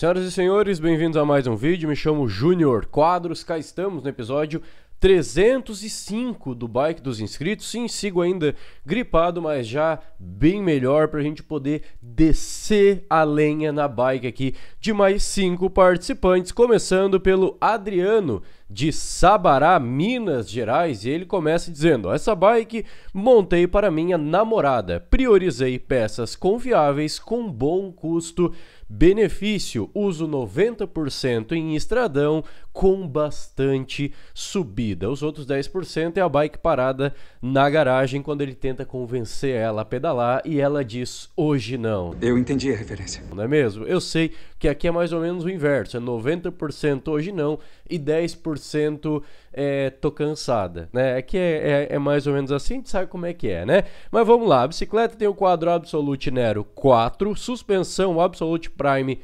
Senhoras e senhores, bem-vindos a mais um vídeo. Me chamo Júnior Quadros. Cá estamos no episódio 305 do Bike dos Inscritos. Sim, sigo ainda gripado, mas já bem melhor para a gente poder descer a lenha na bike aqui de mais cinco participantes, começando pelo Adriano de Sabará, Minas Gerais, e ele começa dizendo: Essa bike montei para minha namorada, priorizei peças confiáveis com bom custo Benefício: uso 90% em estradão com bastante subida. Os outros 10% é a bike parada na garagem quando ele tenta convencer ela a pedalar e ela diz hoje não. Eu entendi a referência. Não é mesmo? Eu sei que aqui é mais ou menos o inverso, é 90% hoje não e 10% é tô cansada, né? É que é, é, é, mais ou menos assim, a gente sabe como é que é, né? Mas vamos lá, a bicicleta tem o quadro Absolute Nero 4, suspensão Absolute Prime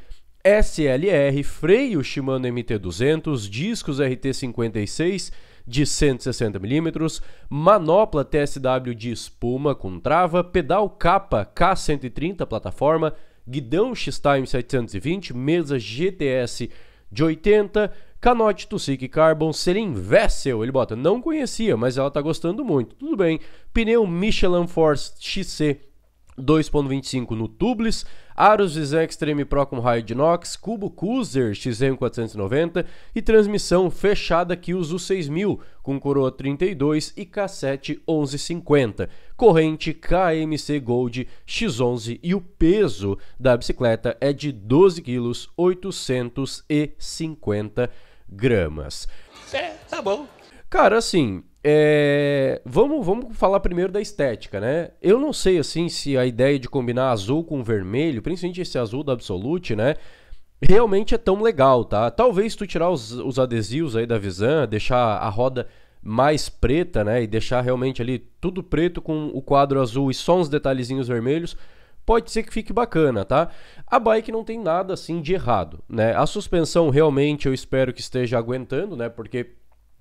SLR, freio Shimano MT200, discos RT56 de 160mm, manopla TSW de espuma com trava, pedal capa K130 plataforma, guidão X-Time 720, mesa GTS de 80, canote Tussic Carbon, selim Vessel, ele bota, não conhecia, mas ela tá gostando muito, tudo bem, pneu Michelin Force XC 2.25 no Tubeless, Aros Zizan Extreme Pro com raio de inox, cubo Cruiser XM490 e transmissão fechada que usa o 6000 com coroa 32 e K7 1150, corrente KMC Gold X11 e o peso da bicicleta é de 12 kg 850 gramas. É, tá bom. Cara, assim, é, vamos, vamos falar primeiro da estética, né? Eu não sei assim se a ideia de combinar azul com vermelho, principalmente esse azul da Absolute, né? Realmente é tão legal, tá? Talvez tu tirar os, os adesivos aí da Visan, deixar a roda mais preta, né? E deixar realmente ali tudo preto com o quadro azul e só uns detalhezinhos vermelhos. Pode ser que fique bacana, tá? A bike não tem nada assim de errado, né? A suspensão realmente eu espero que esteja aguentando, né? Porque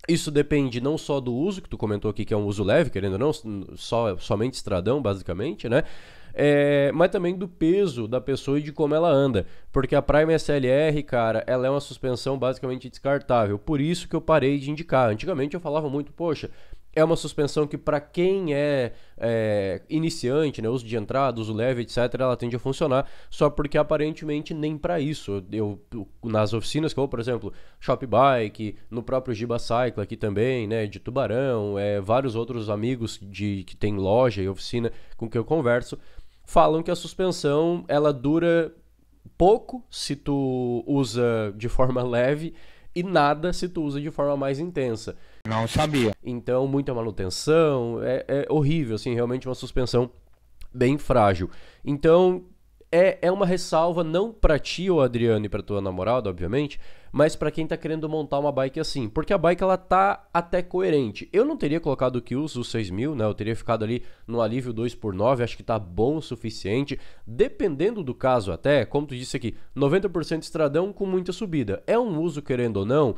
isso depende não só do uso, que tu comentou aqui que é um uso leve, querendo ou não, só, somente estradão, basicamente, né? É, mas também do peso da pessoa e de como ela anda. Porque a Prime SLR, cara, ela é uma suspensão basicamente descartável. Por isso que eu parei de indicar. Antigamente eu falava muito, poxa, é uma suspensão que para quem é, é, iniciante, né, uso de entrada, uso leve, etc, ela tende a funcionar, só porque aparentemente nem para isso. Eu nas oficinas que eu vou, por exemplo, Shop Bike, no próprio Giba Cycle aqui também, né, de Tubarão, é, vários outros amigos de que tem loja e oficina com que eu converso, falam que a suspensão ela dura pouco se tu usa de forma leve e nada se tu usa de forma mais intensa. Não sabia. Então, muita manutenção, é, é horrível, assim, realmente uma suspensão bem frágil. Então, é, é uma ressalva não para ti, ou Adriano, e para tua namorada, obviamente, mas para quem tá querendo montar uma bike assim, porque a bike ela tá até coerente. Eu não teria colocado o Kills os 6000, né? Eu teria ficado ali no alívio 2x9, acho que tá bom o suficiente, dependendo do caso até, como tu disse aqui, 90% estradão com muita subida. É um uso querendo ou não,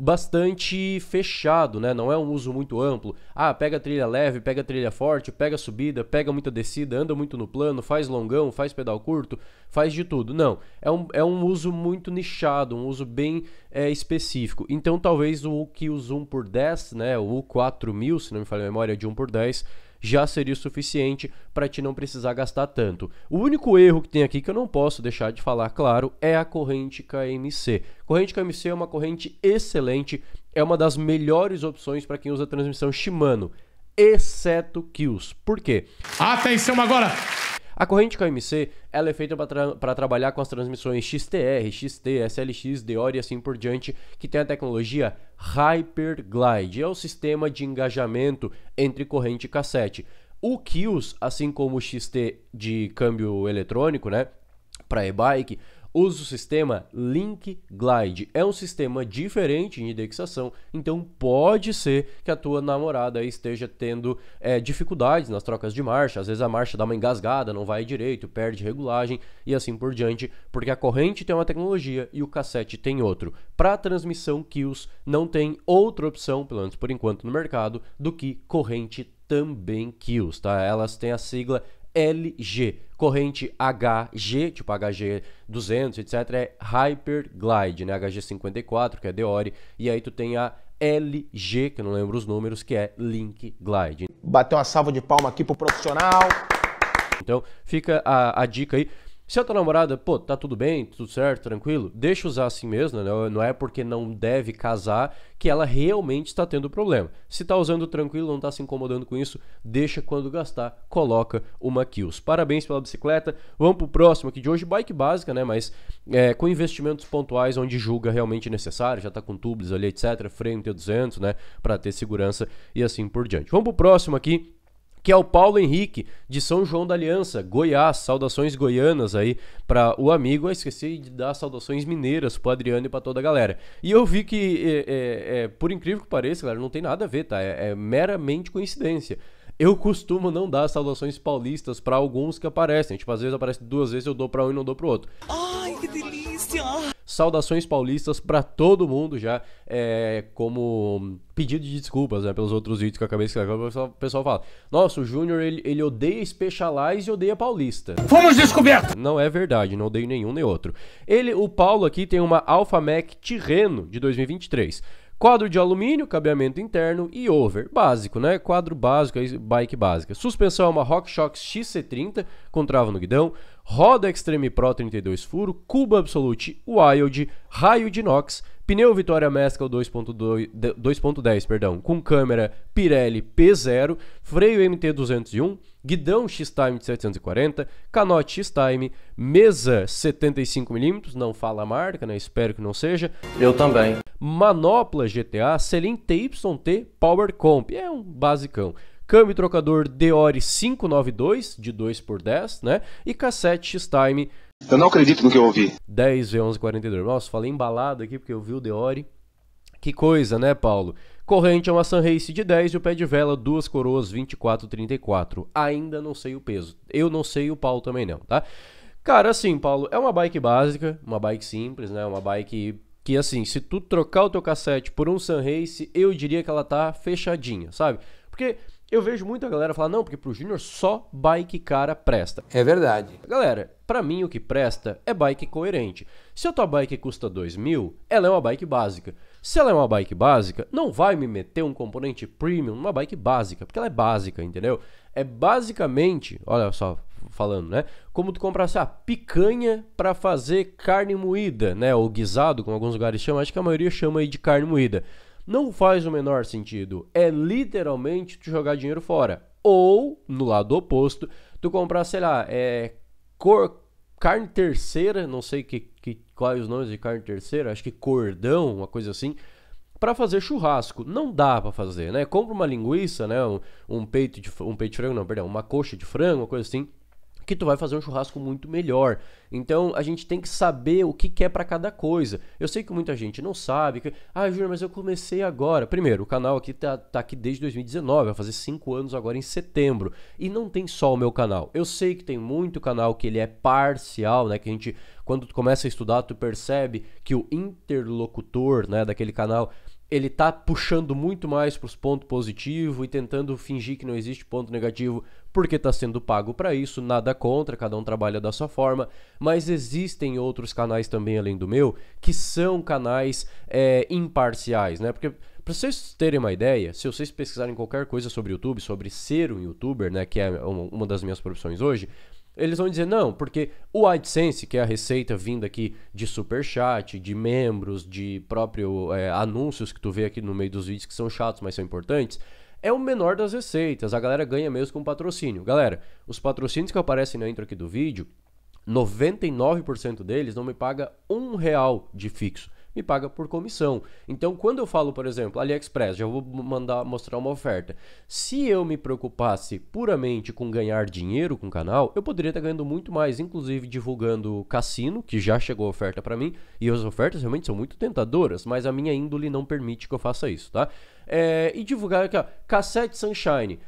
bastante fechado, né? Não é um uso muito amplo. Ah, pega trilha leve, pega trilha forte, pega subida, pega muita descida, anda muito no plano, faz longão, faz pedal curto, faz de tudo. Não, é um, é um uso muito nichado, um uso bem é, específico. Então talvez o que usa 1 por 10, né? O 4000, se não me falha a memória, de 1 por 10 já seria o suficiente para te não precisar gastar tanto. O único erro que tem aqui que eu não posso deixar de falar, claro, é a corrente KMC. Corrente KMC é uma corrente excelente, é uma das melhores opções para quem usa transmissão Shimano, exceto Kills. Por quê? Atenção agora! A corrente KMC ela é feita para tra trabalhar com as transmissões XTR, XT, SLX, DOR e assim por diante, que tem a tecnologia Hyperglide. É o sistema de engajamento entre corrente e cassete. O KIOS, assim como o XT de câmbio eletrônico, né? Para e-bike, Usa o sistema Link Glide. É um sistema diferente em indexação, então pode ser que a tua namorada esteja tendo é, dificuldades nas trocas de marcha. Às vezes a marcha dá uma engasgada, não vai direito, perde regulagem e assim por diante, porque a corrente tem uma tecnologia e o cassete tem outro. Para transmissão Kills, não tem outra opção, pelo menos por enquanto no mercado, do que corrente também Kills, tá? Elas têm a sigla HLG. Corrente HG, tipo HG200, etc., é Hyperglide, né? HG54, que é Deore, e aí tu tem a LG, que eu não lembro os números, que é Link Glide. Bateu uma salva de palma aqui pro profissional. Então, fica a, a dica aí. Se a tua namorada, pô, tá tudo bem, tudo certo, tranquilo, deixa usar assim mesmo, né? Não é porque não deve casar que ela realmente está tendo problema. Se tá usando tranquilo, não tá se incomodando com isso, deixa quando gastar, coloca uma Kills. Parabéns pela bicicleta. Vamos pro próximo aqui de hoje, bike básica, né? Mas é, com investimentos pontuais onde julga realmente necessário, já tá com tubos ali, etc, freio T200, né? Pra ter segurança e assim por diante. Vamos pro próximo aqui que é o Paulo Henrique, de São João da Aliança, Goiás. Saudações goianas aí para o amigo. Eu esqueci de dar saudações mineiras pro Adriano e para toda a galera. E eu vi que, é, é, é, por incrível que pareça, galera, não tem nada a ver, tá? é, é meramente coincidência. Eu costumo não dar saudações paulistas para alguns que aparecem. Tipo, às vezes aparece duas vezes, eu dou para um e não dou para outro. Ai, que delícia! saudações paulistas para todo mundo já, é, como pedido de desculpas né, pelos outros vídeos que eu acabei de escrever. O pessoal, fala: Nossa, o Júnior ele, ele odeia Specialize e odeia Paulista. Fomos descobertos! Não é verdade, não odeio nenhum nem outro. Ele, o Paulo aqui tem uma Alpha Mac Tirreno de 2023. Quadro de alumínio, cabeamento interno e over. Básico, né? Quadro básico, bike básica. Suspensão é uma RockShox XC30 com trava no guidão roda Extreme Pro 32 furo, Cuba Absolute Wild, raio de inox, pneu Vitória Mescal 2.10, perdão, com câmera Pirelli P0, freio MT201, guidão X-Time de 740, canote X-Time, mesa 75mm, não fala a marca, né? Espero que não seja. Eu também. Manopla GTA Selim TYT Power Comp, é um basicão câmbio trocador deore 592, de 2 por 10, né? E cassete X-Time. Eu não acredito no que eu ouvi. 10 V1142. Nossa, falei embalado aqui porque eu vi o deore Que coisa, né, Paulo? Corrente é uma Sun Race de 10 e o pé de vela, duas coroas 2434. Ainda não sei o peso. Eu não sei o pau também não, tá? Cara, assim, Paulo, é uma bike básica, uma bike simples, né? Uma bike que, assim, se tu trocar o teu cassete por um Sun Race, eu diria que ela tá fechadinha, sabe? Porque eu vejo muita galera falar, não, porque pro Júnior só bike cara presta. É verdade. Galera, para mim o que presta é bike coerente. Se a tua bike custa 2 mil, ela é uma bike básica. Se ela é uma bike básica, não vai me meter um componente premium numa bike básica, porque ela é básica, entendeu? É basicamente, olha só, falando, né? Como tu comprasse a picanha para fazer carne moída, né? Ou guisado, como alguns lugares chamam, acho que a maioria chama aí de carne moída. Não faz o menor sentido. É literalmente tu jogar dinheiro fora. Ou, no lado oposto, tu comprar, sei lá, é, cor, carne terceira, não sei que, que, quais os nomes de carne terceira, acho que cordão, uma coisa assim, para fazer churrasco. Não dá para fazer, né? Compra uma linguiça, né? Um, um peito de um peito de frango, não, perdão, uma coxa de frango, uma coisa assim que tu vai fazer um churrasco muito melhor. Então a gente tem que saber o que quer é para cada coisa. Eu sei que muita gente não sabe. Que, ah, Júnior, mas eu comecei agora. Primeiro, o canal aqui tá, tá aqui desde 2019, vai fazer 5 anos agora em setembro. E não tem só o meu canal. Eu sei que tem muito canal que ele é parcial, né? Que a gente, quando tu começa a estudar, tu percebe que o interlocutor, né, daquele canal ele tá puxando muito mais para os pontos positivos e tentando fingir que não existe ponto negativo porque está sendo pago para isso, nada contra, cada um trabalha da sua forma, mas existem outros canais também além do meu que são canais é, imparciais, né? Porque para vocês terem uma ideia, se vocês pesquisarem qualquer coisa sobre YouTube, sobre ser um YouTuber, né, que é uma das minhas profissões hoje, eles vão dizer não, porque o AdSense, que é a receita vinda aqui de superchat, de membros, de próprio é, anúncios que tu vê aqui no meio dos vídeos que são chatos, mas são importantes, é o menor das receitas. A galera ganha mesmo com patrocínio. Galera, os patrocínios que aparecem intro aqui do vídeo, 99% deles não me paga um real de fixo. Me paga por comissão. Então, quando eu falo, por exemplo, AliExpress, já vou mandar mostrar uma oferta. Se eu me preocupasse puramente com ganhar dinheiro com o canal, eu poderia estar ganhando muito mais, inclusive divulgando cassino, que já chegou oferta para mim, e as ofertas realmente são muito tentadoras, mas a minha índole não permite que eu faça isso, tá? é, e divulgar aqui, ó, Cassete Sunshine.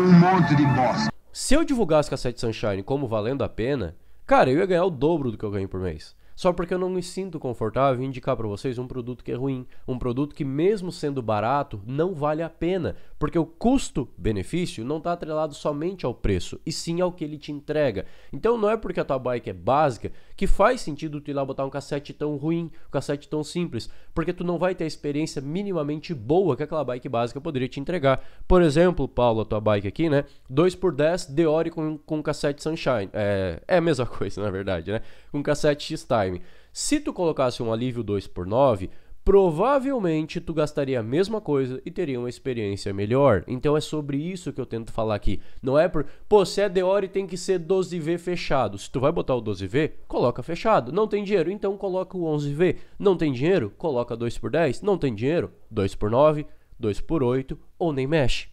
Um monte de bosta. Se eu divulgasse Cassete Sunshine como valendo a pena, cara, eu ia ganhar o dobro do que eu ganho por mês. Só porque eu não me sinto confortável em indicar para vocês um produto que é ruim, um produto que mesmo sendo barato não vale a pena, porque o custo-benefício não está atrelado somente ao preço, e sim ao que ele te entrega. Então não é porque a tua bike é básica que faz sentido tu ir lá botar um cassete tão ruim, um cassete tão simples, porque tu não vai ter a experiência minimamente boa que aquela bike básica poderia te entregar. Por exemplo, Paulo, a tua bike aqui, né? 2x10 Deore com, com cassete Sunshine. É, é a mesma coisa, na verdade, né? Com cassete X-Time. Se tu colocasse um alívio 2x9, provavelmente tu gastaria a mesma coisa e teria uma experiência melhor. Então é sobre isso que eu tento falar aqui. Não é por, pô, se é Deore tem que ser 12V fechado. Se tu vai botar o 12V, coloca fechado. Não tem dinheiro, então coloca o 11V. Não tem dinheiro, coloca 2 por 10. Não tem dinheiro, 2 por 9, 2 por 8 ou nem mexe.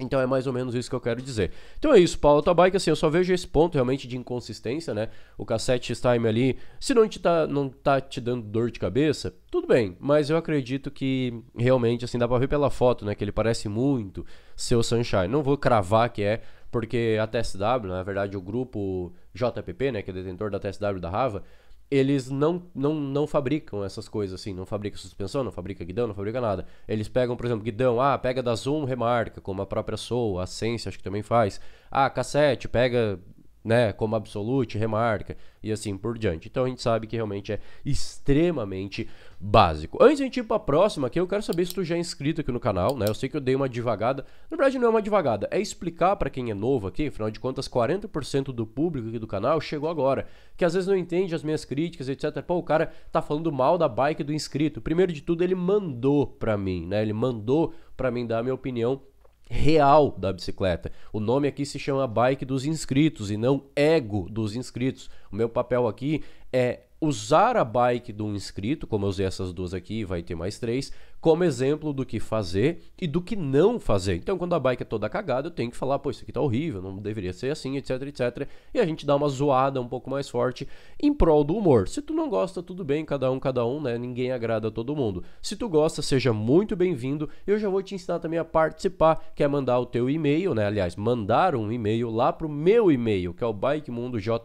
Então é mais ou menos isso que eu quero dizer. Então é isso, Paulo Tabai, que assim, eu só vejo esse ponto realmente de inconsistência, né? O cassete time ali, se não te tá, não tá te dando dor de cabeça, tudo bem, mas eu acredito que realmente, assim, dá pra ver pela foto, né? Que ele parece muito seu Sunshine. Não vou cravar que é, porque a TSW, na verdade, o grupo JPP, né? Que é detentor da TSW da Rava, eles não, não, não fabricam essas coisas assim, não fabrica suspensão, não fabrica guidão, não fabrica nada. Eles pegam, por exemplo, guidão, ah, pega da Zoom, remarca, como a própria Soul, a Sense acho que também faz. Ah, cassete, pega né, como absolute, remarca e assim por diante. Então a gente sabe que realmente é extremamente básico. Antes de a gente ir para a próxima aqui, eu quero saber se tu já é inscrito aqui no canal, né? Eu sei que eu dei uma devagada. Na verdade não é uma devagada, é explicar para quem é novo aqui, afinal de contas 40% do público aqui do canal chegou agora, que às vezes não entende as minhas críticas, etc. Pô, o cara tá falando mal da bike do inscrito. Primeiro de tudo, ele mandou para mim, né? Ele mandou para mim dar a minha opinião real da bicicleta. O nome aqui se chama Bike dos Inscritos e não Ego dos Inscritos. O meu papel aqui é usar a bike de um inscrito, como eu usei essas duas aqui, vai ter mais três, como exemplo do que fazer e do que não fazer. Então, quando a bike é toda cagada, eu tenho que falar, pô, isso aqui tá horrível, não deveria ser assim, etc, etc. E a gente dá uma zoada um pouco mais forte em prol do humor. Se tu não gosta, tudo bem, cada um, cada um, né? Ninguém agrada a todo mundo. Se tu gosta, seja muito bem-vindo. Eu já vou te ensinar também a participar, que é mandar o teu e-mail, né? Aliás, mandar um e-mail lá pro meu e-mail, que é o bikemundojr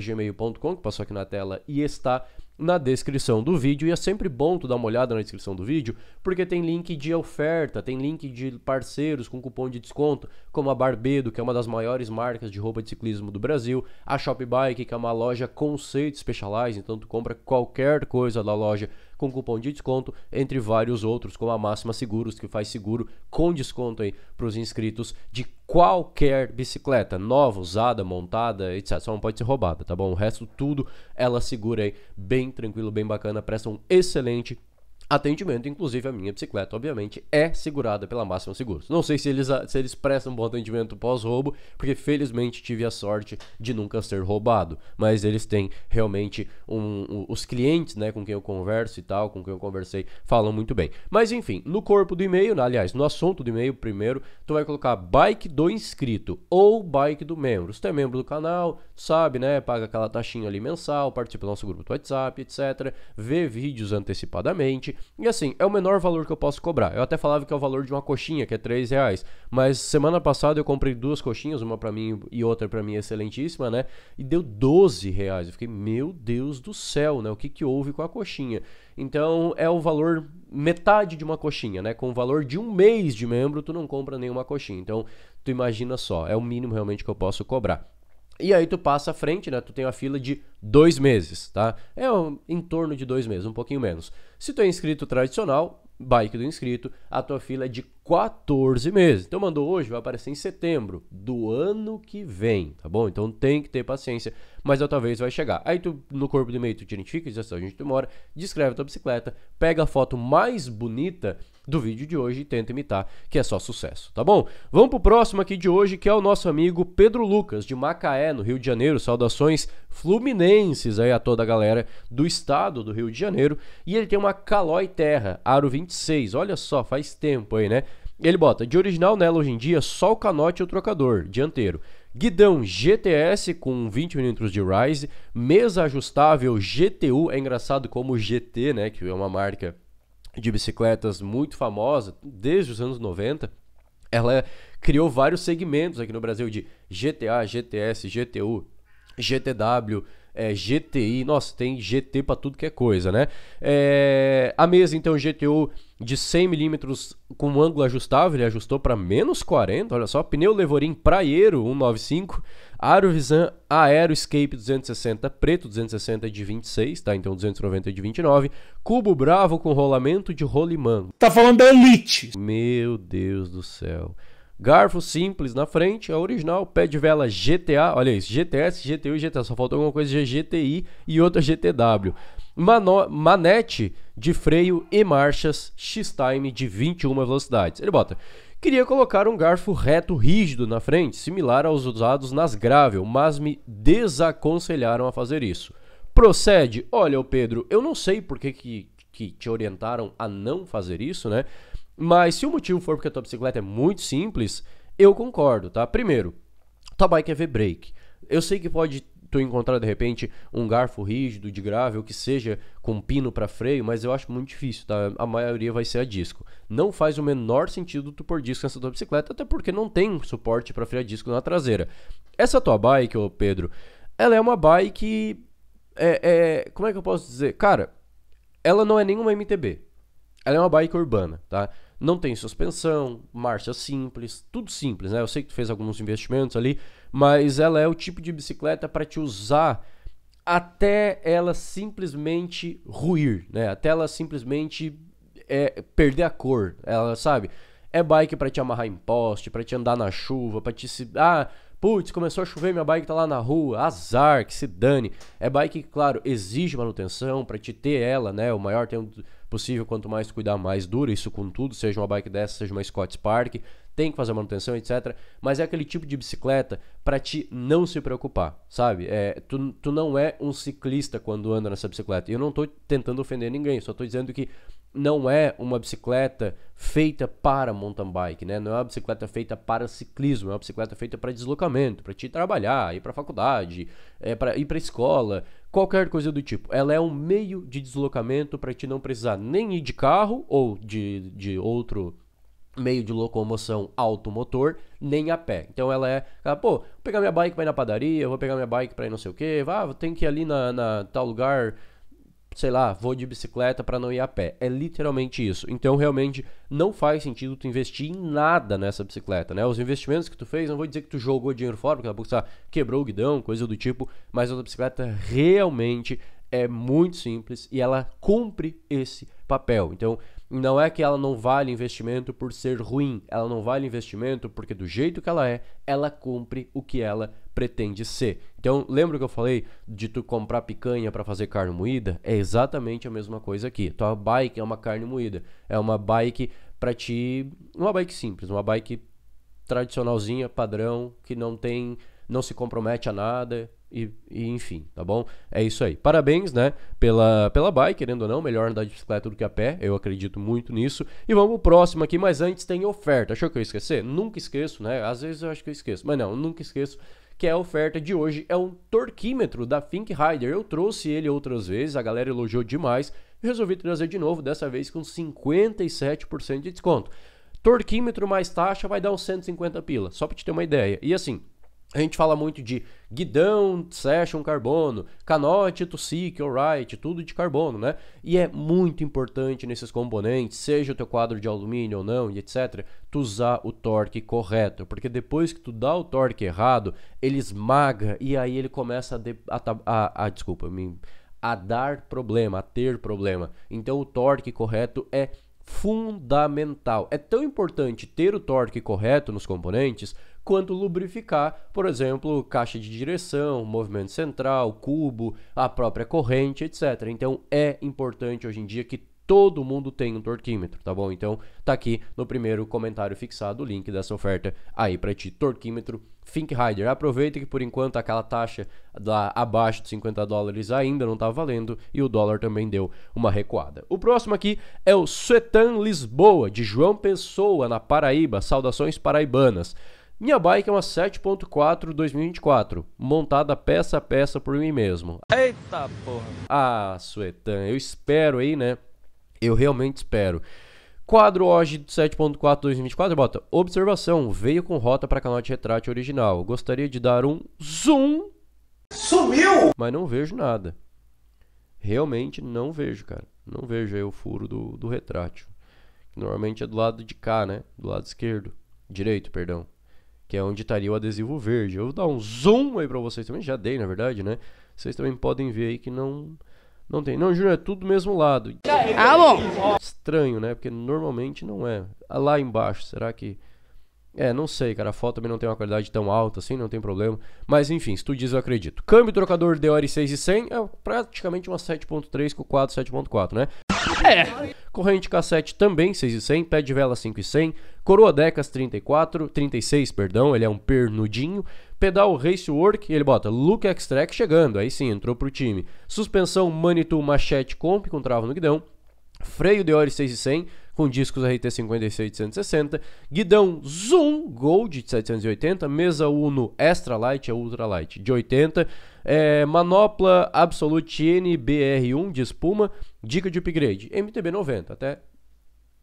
gmail.com, que passou aqui na tela e está na descrição do vídeo. E é sempre bom tu dar uma olhada na descrição do vídeo, porque tem link de oferta, tem link de parceiros com cupom de desconto, como a Barbedo, que é uma das maiores marcas de roupa de ciclismo do Brasil, a Shopbike, que é uma loja conceito specialized, então tu compra qualquer coisa da loja com cupom de desconto, entre vários outros, como a Máxima Seguros, que faz seguro com desconto aí para os inscritos de qualquer bicicleta, nova, usada, montada, etc. Só não pode ser roubada, tá bom? O resto tudo ela segura aí bem tranquilo, bem bacana, presta um excelente atendimento, inclusive a minha bicicleta, obviamente, é segurada pela Máxima Seguros. Não sei se eles, se eles prestam bom atendimento pós-roubo, porque felizmente tive a sorte de nunca ser roubado, mas eles têm realmente um, um, os clientes, né, com quem eu converso e tal, com quem eu conversei, falam muito bem. Mas enfim, no corpo do e-mail, né, aliás, no assunto do e-mail primeiro, tu vai colocar bike do inscrito ou bike do membro. Se tu é membro do canal, sabe, né, paga aquela taxinha ali mensal, participa do nosso grupo do WhatsApp, etc, vê vídeos antecipadamente, e assim, é o menor valor que eu posso cobrar. Eu até falava que é o valor de uma coxinha, que é 3 reais. Mas semana passada eu comprei duas coxinhas, uma para mim e outra para mim excelentíssima, né? E deu 12 reais. Eu fiquei, meu Deus do céu, né? O que, que houve com a coxinha? Então é o valor metade de uma coxinha, né? Com o valor de um mês de membro, tu não compra nenhuma coxinha. Então, tu imagina só, é o mínimo realmente que eu posso cobrar. E aí tu passa à frente, né? Tu tem uma fila de dois meses, tá? É um, em torno de dois meses, um pouquinho menos. Se tu é inscrito tradicional, bike do inscrito, a tua fila é de 14 meses. Então mandou hoje, vai aparecer em setembro do ano que vem, tá bom? Então tem que ter paciência, mas talvez vez vai chegar. Aí tu no corpo do e-mail tu identifica a assim, onde tu mora, descreve a tua bicicleta, pega a foto mais bonita do vídeo de hoje e tenta imitar, que é só sucesso, tá bom? Vamos pro próximo aqui de hoje, que é o nosso amigo Pedro Lucas, de Macaé, no Rio de Janeiro. Saudações fluminenses aí a toda a galera do estado do Rio de Janeiro. E ele tem uma Calói Terra, aro 26. Olha só, faz tempo aí, né? Ele bota, de original nela hoje em dia, só o canote e o trocador, dianteiro. Guidão GTS com 20mm de Rise, mesa ajustável GTU, é engraçado como GT, né, que é uma marca de bicicletas muito famosa desde os anos 90, ela criou vários segmentos aqui no Brasil de GTA, GTS, GTU, GTW, é, GTI. Nossa, tem GT para tudo que é coisa, né? É, a mesa, então, GTO de 100mm com ângulo ajustável, ele ajustou para menos 40, olha só. Pneu Levorin Praeiro 195, Aerovisan Aero Escape 260 preto, 260 de 26, tá? Então 290 de 29. Cubo Bravo com rolamento de rolimã. Tá falando da Elite. Meu Deus do céu. Garfo simples na frente, a original, pé de vela GTA, olha isso, GTS, GTU e GTA, só faltou alguma coisa de GTI e outra GTW. Mano, manete de freio e marchas X-Time de 21 velocidades. Ele bota, queria colocar um garfo reto rígido na frente, similar aos usados nas Gravel, mas me desaconselharam a fazer isso. Procede, olha o Pedro, eu não sei porque que, que te orientaram a não fazer isso, né? Mas se o motivo for porque a tua bicicleta é muito simples, eu concordo, tá? Primeiro, tua bike é V-brake. Eu sei que pode tu encontrar de repente um garfo rígido de grave ou que seja com pino para freio, mas eu acho muito difícil, tá? A maioria vai ser a disco. Não faz o menor sentido tu pôr disco nessa tua bicicleta, até porque não tem suporte para frear disco na traseira. Essa tua bike, ô Pedro, ela é uma bike é, é, como é que eu posso dizer? Cara, ela não é nenhuma MTB. Ela é uma bike urbana, tá? Não tem suspensão, marcha simples, tudo simples, né? Eu sei que tu fez alguns investimentos ali, mas ela é o tipo de bicicleta para te usar até ela simplesmente ruir, né? Até ela simplesmente é, perder a cor, ela sabe? É bike para te amarrar em poste, para te andar na chuva, para te se ah, Putz, começou a chover, minha bike tá lá na rua, azar, que se dane. É bike que, claro, exige manutenção para te ter ela, né? O maior tem um possível, quanto mais cuidar, mais dura. Isso com tudo, seja uma bike dessa, seja uma Scott Spark, tem que fazer manutenção, etc. Mas é aquele tipo de bicicleta para te não se preocupar, sabe? É, tu, tu não é um ciclista quando anda nessa bicicleta. Eu não tô tentando ofender ninguém, só tô dizendo que não é uma bicicleta feita para mountain bike, né? Não é uma bicicleta feita para ciclismo, é uma bicicleta feita para deslocamento, para te trabalhar, ir para faculdade, é para ir para escola, qualquer coisa do tipo. Ela é um meio de deslocamento para te não precisar nem ir de carro ou de, de outro meio de locomoção automotor, nem a pé. Então ela é, ela, pô, vou pegar minha bike para ir na padaria, vou pegar minha bike para ir não sei o que, ah, tem que ir ali na, na, tal lugar, sei lá, vou de bicicleta para não ir a pé. É literalmente isso. Então realmente não faz sentido tu investir em nada nessa bicicleta, né? Os investimentos que tu fez, não vou dizer que tu jogou dinheiro fora, porque ela tá, quebrou o guidão, coisa do tipo, mas a bicicleta realmente é muito simples e ela cumpre esse papel. Então, não é que ela não vale investimento por ser ruim, ela não vale investimento porque do jeito que ela é, ela cumpre o que ela pretende ser. Então, lembra que eu falei de tu comprar picanha para fazer carne moída? É exatamente a mesma coisa aqui. Tua bike é uma carne moída, é uma bike para ti, uma bike simples, uma bike tradicionalzinha, padrão, que não tem, não se compromete a nada, e, e, enfim, tá bom? É isso aí. Parabéns, né, pela, pela bike, querendo ou não, melhor andar de bicicleta do que a pé, eu acredito muito nisso. E vamos pro próximo aqui, mas antes tem oferta. Achou que eu ia esquecer? Nunca esqueço, né? Às vezes eu acho que eu esqueço, mas não, nunca esqueço que a oferta de hoje é um torquímetro da Fink Rider. Eu trouxe ele outras vezes, a galera elogiou demais. Resolvi trazer de novo, dessa vez com 57% de desconto. Torquímetro mais taxa vai dar uns 150 pila, só para te ter uma ideia. E assim, a gente fala muito de guidão, session carbono, canote, tucic, alright, tudo de carbono, né? E é muito importante nesses componentes, seja o teu quadro de alumínio ou não, e etc, tu usar o torque correto, porque depois que tu dá o torque errado, ele esmaga e aí ele começa a, de, a, a, a desculpa, me, a dar problema, a ter problema. Então o torque correto é fundamental. É tão importante ter o torque correto nos componentes quanto lubrificar, por exemplo, caixa de direção, movimento central, cubo, a própria corrente, etc. Então é importante hoje em dia que todo mundo tenha um torquímetro, tá bom? Então tá aqui no primeiro comentário fixado o link dessa oferta aí para ti, torquímetro Fink Rider. Aproveita que por enquanto aquela taxa lá abaixo de 50 dólares ainda não tá valendo e o dólar também deu uma recuada. O próximo aqui é o Suetan Lisboa, de João Pessoa, na Paraíba. Saudações paraibanas. Minha bike é uma 7.4 2024, montada peça a peça por mim mesmo. Eita porra! Ah, Suetan, eu espero aí, né? Eu realmente espero. Quadro hoje 7.4 2024, bota observação, veio com rota para canote retrátil original. Gostaria de dar um zoom. Sumiu! Mas não vejo nada. Realmente não vejo, cara. Não vejo aí o furo do, do retrátil. Normalmente é do lado de cá, né? Do lado esquerdo. Direito, perdão que é onde estaria o adesivo verde. Eu vou dar um zoom aí para vocês também, já dei na verdade, né? Vocês também podem ver aí que não não tem. Não, Júnior, é tudo do mesmo lado. Ah, bom. Estranho, né? Porque normalmente não é. Ah, lá embaixo, será que é, não sei, cara. A foto também não tem uma qualidade tão alta assim, não tem problema. Mas enfim, se tu diz, eu acredito. Câmbio trocador DOR 6 e 100 é praticamente uma 7.3 com 4, 7.4, né? É. Corrente cassete também 100, pé de vela 100, coroa decas 34, 36, perdão, ele é um pernudinho, pedal Racework, ele bota Look Extract chegando, aí sim, entrou pro time. Suspensão Manitou Machete Comp com trava no guidão, freio de e 100, com discos RT56 de 160, guidão Zoom Gold de 780, mesa Uno Extra Light, é Ultra Light de 80, é, eh, manopla Absolute NBR1 de espuma, Dica de upgrade, MTB 90, até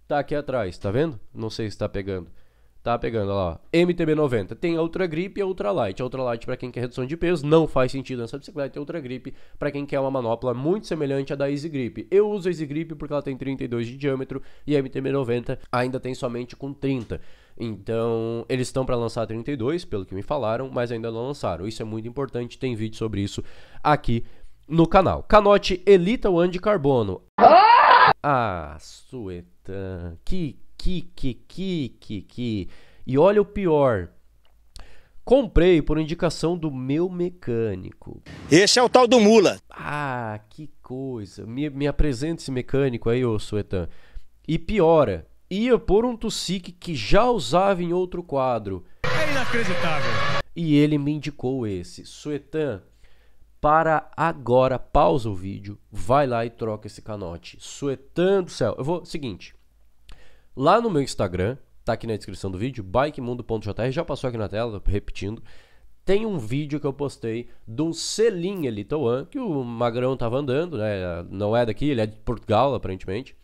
tá aqui atrás, tá vendo? Não sei se tá pegando. Tá pegando, olha lá, MTB 90. Tem outra Ultra Grip e a Ultra Light. Ultra Light para quem quer redução de peso, não faz sentido nessa bicicleta. E outra Ultra Grip para quem quer uma manopla muito semelhante à da Easy Grip. Eu uso a Easy Grip porque ela tem 32 de diâmetro e a MTB 90 ainda tem somente com 30. Então, eles estão para lançar 32, pelo que me falaram, mas ainda não lançaram. Isso é muito importante, tem vídeo sobre isso aqui no canal. Canote Elita One Carbono. Ah, ah Suetan. Que, que, que, que, que, que. E olha o pior. Comprei por indicação do meu mecânico. Esse é o tal do Mula. Ah, que coisa. Me, me apresenta esse mecânico aí, ô Suetan. E piora. Ia por um Tussique que já usava em outro quadro. É inacreditável. E ele me indicou esse. Suetan, para agora, pausa o vídeo, vai lá e troca esse canote. Suetando o céu. Eu vou, seguinte, lá no meu Instagram, tá aqui na descrição do vídeo, bikemundo.jr, já passou aqui na tela, repetindo. Tem um vídeo que eu postei de um selim Elitoan, que o Magrão tava andando, né? Não é daqui, ele é de Portugal, aparentemente.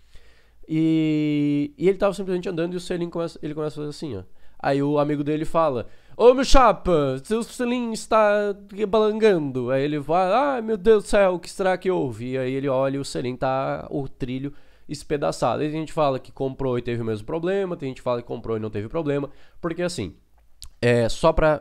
E, e ele tava simplesmente andando e o selim começa, ele começa a fazer assim, ó. Aí o amigo dele fala: Ô oh, meu chapa, seu selinho está balangando. Aí ele vai, ai meu Deus do céu, o que será que houve? E aí ele olha e o selinho tá o trilho espedaçado. Aí tem gente fala que comprou e teve o mesmo problema, tem gente fala que comprou e não teve problema. Porque assim, é só pra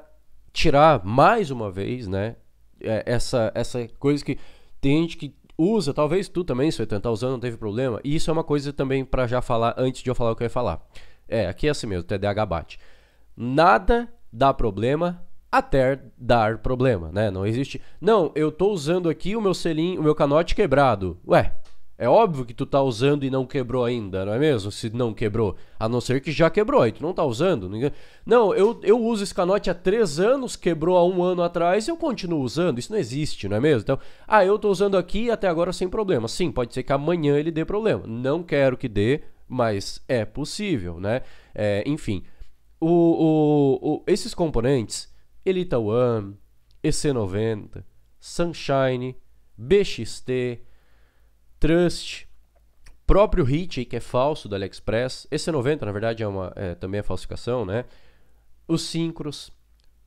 tirar mais uma vez, né? É, essa, essa coisa que tem gente que usa, talvez tu também, se tá usando, não teve problema. E isso é uma coisa também para já falar antes de eu falar o que eu ia falar. É, aqui é assim mesmo, TDAH bate. Nada dá problema até dar problema, né? Não existe. Não, eu tô usando aqui o meu selinho, o meu canote quebrado. Ué, é óbvio que tu tá usando e não quebrou ainda, não é mesmo? Se não quebrou, a não ser que já quebrou e tu não tá usando. Não, eu, eu uso esse canote há três anos, quebrou há um ano atrás, e eu continuo usando. Isso não existe, não é mesmo? Então, ah, eu tô usando aqui até agora sem problema. Sim, pode ser que amanhã ele dê problema. Não quero que dê, mas é possível, né? É, enfim. O, o, o, esses componentes, Elita One, EC90, Sunshine, BXT, Trust, próprio Hit, que é falso do AliExpress, EC90 na verdade é uma, é, também é falsificação, né? Os Syncros,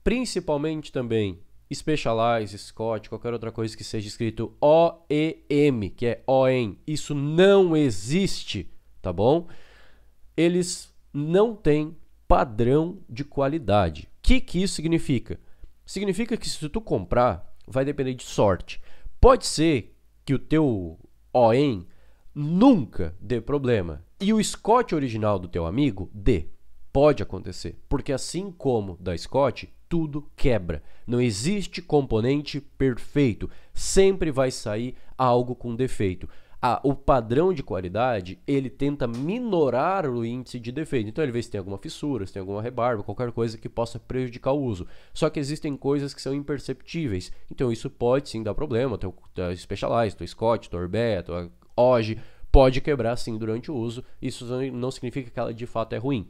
principalmente também Specialize, Scott, qualquer outra coisa que seja escrito OEM, que é OEM, isso não existe, tá bom? Eles não têm padrão de qualidade. O que, que isso significa? Significa que se tu comprar, vai depender de sorte. Pode ser que o teu OEM nunca dê problema. E o Scott original do teu amigo dê. Pode acontecer, porque assim como da Scott, tudo quebra. Não existe componente perfeito. Sempre vai sair algo com defeito a, o padrão de qualidade, ele tenta minorar o índice de defeito. Então ele vê se tem alguma fissura, se tem alguma rebarba, qualquer coisa que possa prejudicar o uso. Só que existem coisas que são imperceptíveis. Então isso pode sim dar problema. Teu, teu Specialized, teu Scott, teu Orbea, teu Oge, pode quebrar sim durante o uso. Isso não significa que ela de fato é ruim.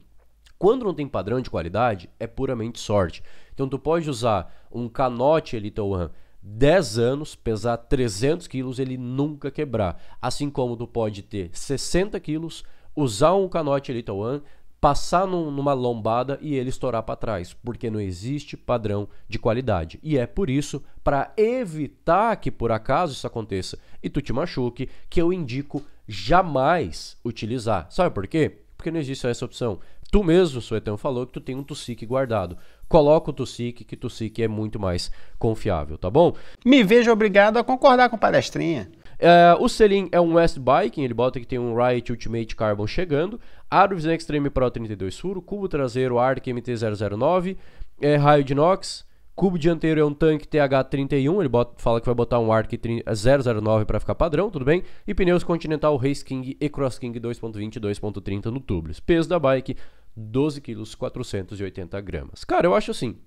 Quando não tem padrão de qualidade, é puramente sorte. Então tu pode usar um canote Elite One 10 anos, pesar 300 quilos, ele nunca quebrar. Assim como tu pode ter 60 quilos, usar um canote Elite One, passar num, numa lombada e ele estourar para trás, porque não existe padrão de qualidade. E é por isso, para evitar que por acaso isso aconteça e tu te machuque, que eu indico jamais utilizar. Sabe por quê? Porque não existe essa opção. Tu mesmo, Suetão, falou que tu tem um Tussique guardado coloca o Tussic, que Tussic é muito mais confiável, tá bom? Me vejo obrigado a concordar com palestrinha. Uh, o Selim é um West Biking, ele bota que tem um Riot Ultimate Carbon chegando. Arvis Extreme Pro 32 Suro, cubo traseiro Arc MT-009, é, raio de Nox, cubo dianteiro é um tanque TH-31, ele bota, fala que vai botar um Arc 009 é, para ficar padrão, tudo bem? E pneus Continental Race King e Cross King 2.20 2.30 no tubeless. Peso da bike, 12 quilos 480 gramas. Cara, eu acho assim,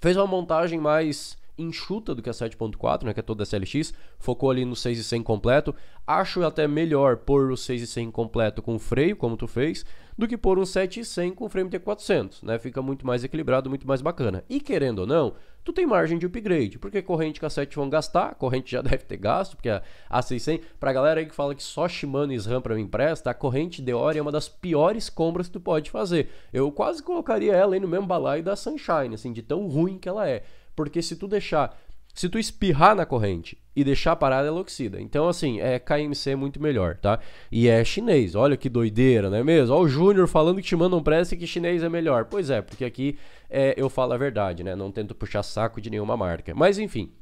fez uma montagem mais enxuta do que a 7.4, né, que é toda a SLX, focou ali no 6.100 completo. Acho até melhor pôr o 6.100 completo com freio, como tu fez, do que pôr um 7.100 com freio T400, né? Fica muito mais equilibrado, muito mais bacana. E querendo ou não, tu tem margem de upgrade, porque corrente que a 7 vão gastar, corrente já deve ter gasto, porque a, a 600, pra galera aí que fala que só Shimano e SRAM pra mim empresta, a corrente de hora é uma das piores compras que tu pode fazer. Eu quase colocaria ela aí no mesmo balaio da Sunshine, assim, de tão ruim que ela é porque se tu deixar, se tu espirrar na corrente e deixar parada, ela oxida. Então, assim, é KMC é muito melhor, tá? E é chinês, olha que doideira, não é mesmo? Olha o Júnior falando que te mandam pressa e que chinês é melhor. Pois é, porque aqui é, eu falo a verdade, né? Não tento puxar saco de nenhuma marca. Mas enfim,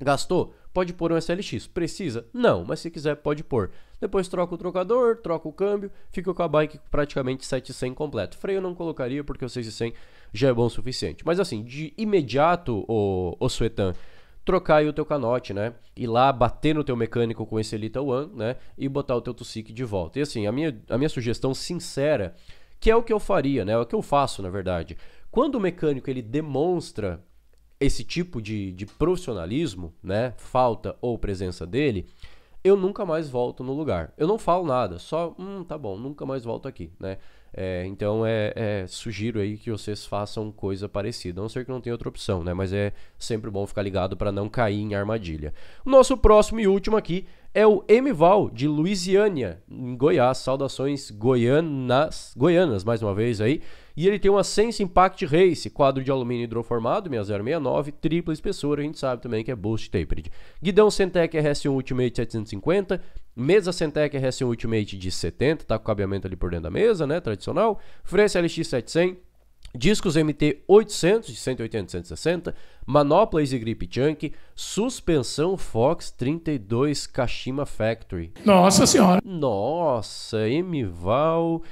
gastou? Pode pôr um SLX. Precisa? Não, mas se quiser, pode pôr. Depois troco o trocador, troco o câmbio, fico com a bike praticamente 700 completo. Freio eu não colocaria porque o 600 já é bom o suficiente. Mas assim, de imediato, o, o Suetan, trocar aí o teu canote, né? Ir lá bater no teu mecânico com esse Elita One, né? E botar o teu Tussic de volta. E assim, a minha, a minha sugestão sincera, que é o que eu faria, né? É o que eu faço, na verdade. Quando o mecânico ele demonstra esse tipo de, de profissionalismo, né? Falta ou presença dele, eu nunca mais volto no lugar. Eu não falo nada, só, hum, tá bom, nunca mais volto aqui, né? É, então, é, é, sugiro aí que vocês façam coisa parecida, a não ser que não tenha outra opção, né? Mas é sempre bom ficar ligado para não cair em armadilha. O nosso próximo e último aqui é o Emival, de Luisiana, em Goiás. Saudações goianas, goianas mais uma vez aí. E ele tem uma Sense Impact Race, quadro de alumínio hidroformado, 6069, tripla espessura, a gente sabe também que é Boost Tapered. Guidão Sentec RS1 Ultimate 750, mesa Sentec RS1 Ultimate de 70, tá com cabeamento ali por dentro da mesa, né, tradicional. Frença LX 700, Discos MT 800 de 180 160, manopla Easy Grip Chunk, suspensão Fox 32 Kashima Factory. Nossa senhora. Nossa, Emival.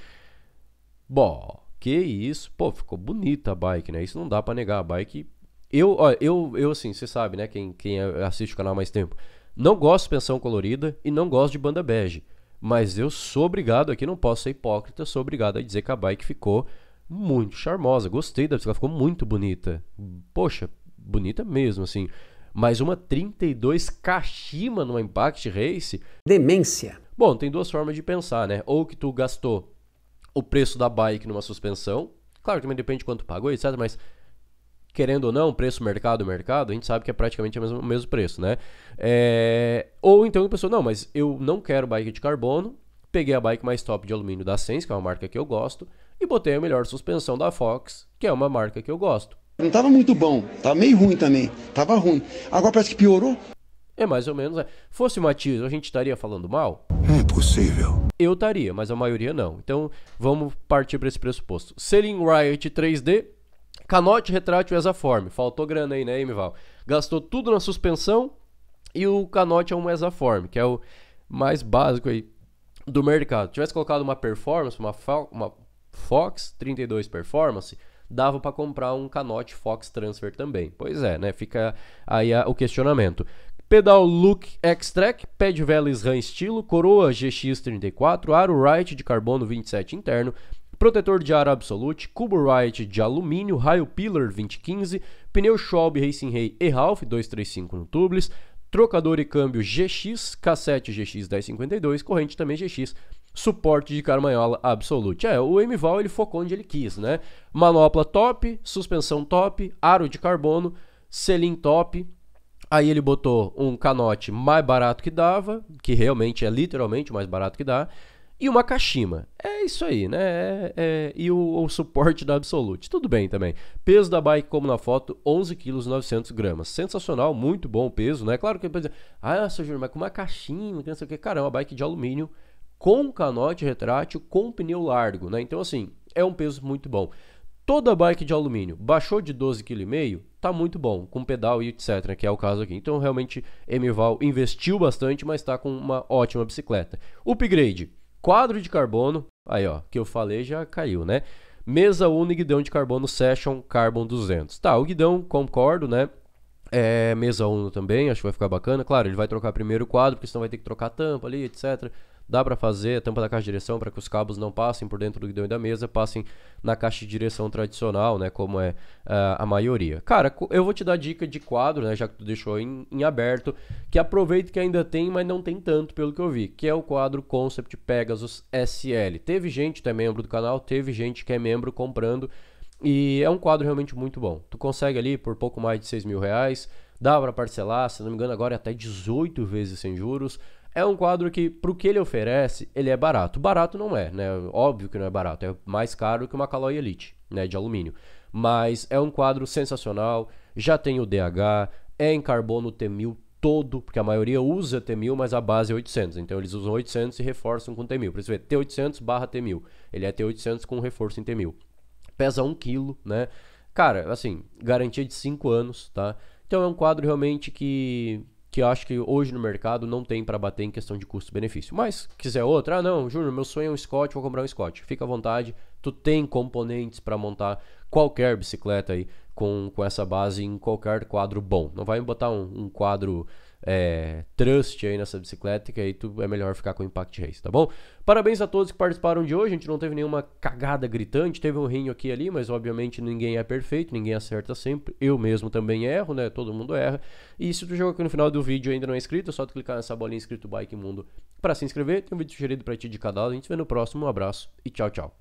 Bom, que isso, pô, ficou bonita a bike, né? Isso não dá para negar. A bike. Eu, ó, eu, eu assim, você sabe, né? Quem, quem assiste o canal há mais tempo. Não gosto de pensão colorida e não gosto de banda bege. Mas eu sou obrigado aqui, não posso ser hipócrita, sou obrigado a dizer que a bike ficou muito charmosa. Gostei da bicicleta, ficou muito bonita. Poxa, bonita mesmo, assim. Mas uma 32 Kashima numa Impact Race. Demência. Bom, tem duas formas de pensar, né? Ou que tu gastou o preço da bike numa suspensão. Claro que também depende de quanto pagou, etc. Mas querendo ou não, preço mercado, mercado, a gente sabe que é praticamente o mesmo, o mesmo preço, né? É... Ou então a pessoa, não, mas eu não quero bike de carbono, peguei a bike mais top de alumínio da Sense, que é uma marca que eu gosto, e botei a melhor suspensão da Fox, que é uma marca que eu gosto. Não tava muito bom, tava meio ruim também, tava ruim. Agora parece que piorou. É mais ou menos, é. Fosse o Matias, a gente estaria falando mal? É possível. Eu estaria, mas a maioria não. Então vamos partir para esse pressuposto. Selling Riot 3D, canote retrátil exaforme. Faltou grana aí, né, Emival? Gastou tudo na suspensão e o canote é um exaforme, que é o mais básico aí do mercado. Tivesse colocado uma performance, uma, uma Fox 32 Performance, dava para comprar um canote Fox Transfer também. Pois é, né? Fica aí o questionamento. Pedal Look X-Track, pé de vela SRAM estilo, coroa GX34, aro Wright de carbono 27 interno, protetor de ar Absolute, cubo Wright de alumínio, raio Pillar 2015, pneu Schwalbe Racing Ray e Ralph 235 no tubeless, trocador e câmbio GX, cassete GX1052, corrente também GX, suporte de carmanhola Absolute. É, o MVAL ele focou onde ele quis, né? Manopla top, suspensão top, aro de carbono, selim top, Aí ele botou um canote mais barato que dava, que realmente é literalmente o mais barato que dá, e uma Kashima. É isso aí, né? É, é, e o, o, suporte da Absolute. Tudo bem também. Peso da bike, como na foto, 11 kg 900 gramas. Sensacional, muito bom o peso, né? Claro que dizer, ah, seu Júnior, mas com uma Kashima, não sei o que. Cara, é uma bike de alumínio com canote retrátil, com pneu largo, né? Então, assim, é um peso muito bom. Toda bike de alumínio baixou de 12,5 kg, tá muito bom, com pedal e etc, que é o caso aqui. Então realmente Emerval investiu bastante, mas está com uma ótima bicicleta. Upgrade, quadro de carbono, aí ó, que eu falei já caiu, né? Mesa e guidão de carbono Session Carbon 200. Tá, o guidão, concordo, né? É, mesa Uno também, acho que vai ficar bacana. Claro, ele vai trocar primeiro o quadro, porque senão vai ter que trocar a tampa ali, etc. Dá para fazer a tampa da caixa de direção para que os cabos não passem por dentro do guidão e da mesa, passem na caixa de direção tradicional, né? Como é uh, a maioria. Cara, eu vou te dar dica de quadro, né? Já que tu deixou em, em aberto, que aproveito que ainda tem, mas não tem tanto pelo que eu vi, que é o quadro Concept Pegasus SL. Teve gente que é membro do canal, teve gente que é membro comprando. E é um quadro realmente muito bom. Tu consegue ali por pouco mais de 6 mil reais, dá para parcelar, se não me engano agora é até 18 vezes sem juros. É um quadro que, pro que ele oferece, ele é barato. Barato não é, né? Óbvio que não é barato. É mais caro que uma Caloi Elite, né? De alumínio. Mas é um quadro sensacional. Já tem o DH, é em carbono T1000 todo, porque a maioria usa T1000, mas a base é 800. Então eles usam 800 e reforçam com T1000. Pra isso ver, é T800 barra T1000. Ele é T800 com reforço em T1000. Pesa 1 kg, né? Cara, assim, garantia de 5 anos, tá? Então é um quadro realmente que que eu acho que hoje no mercado não tem para bater em questão de custo-benefício. Mas quiser outra, ah não, Júnior, meu sonho é um Scott, vou comprar um Scott. Fica à vontade, tu tem componentes para montar qualquer bicicleta aí com, com essa base em qualquer quadro bom. Não vai botar um, um quadro é, trust aí nessa bicicleta, que aí tu é melhor ficar com o Impact Race, tá bom? Parabéns a todos que participaram de hoje, a gente não teve nenhuma cagada gritante, teve um rinho aqui ali, mas obviamente ninguém é perfeito, ninguém acerta sempre, eu mesmo também erro, né? Todo mundo erra. E se tu chegou aqui no final do vídeo e ainda não é inscrito, é só tu clicar nessa bolinha inscrito Bike Mundo para se inscrever, tem um vídeo sugerido para ti de cada lado, a gente se vê no próximo, um abraço e tchau, tchau.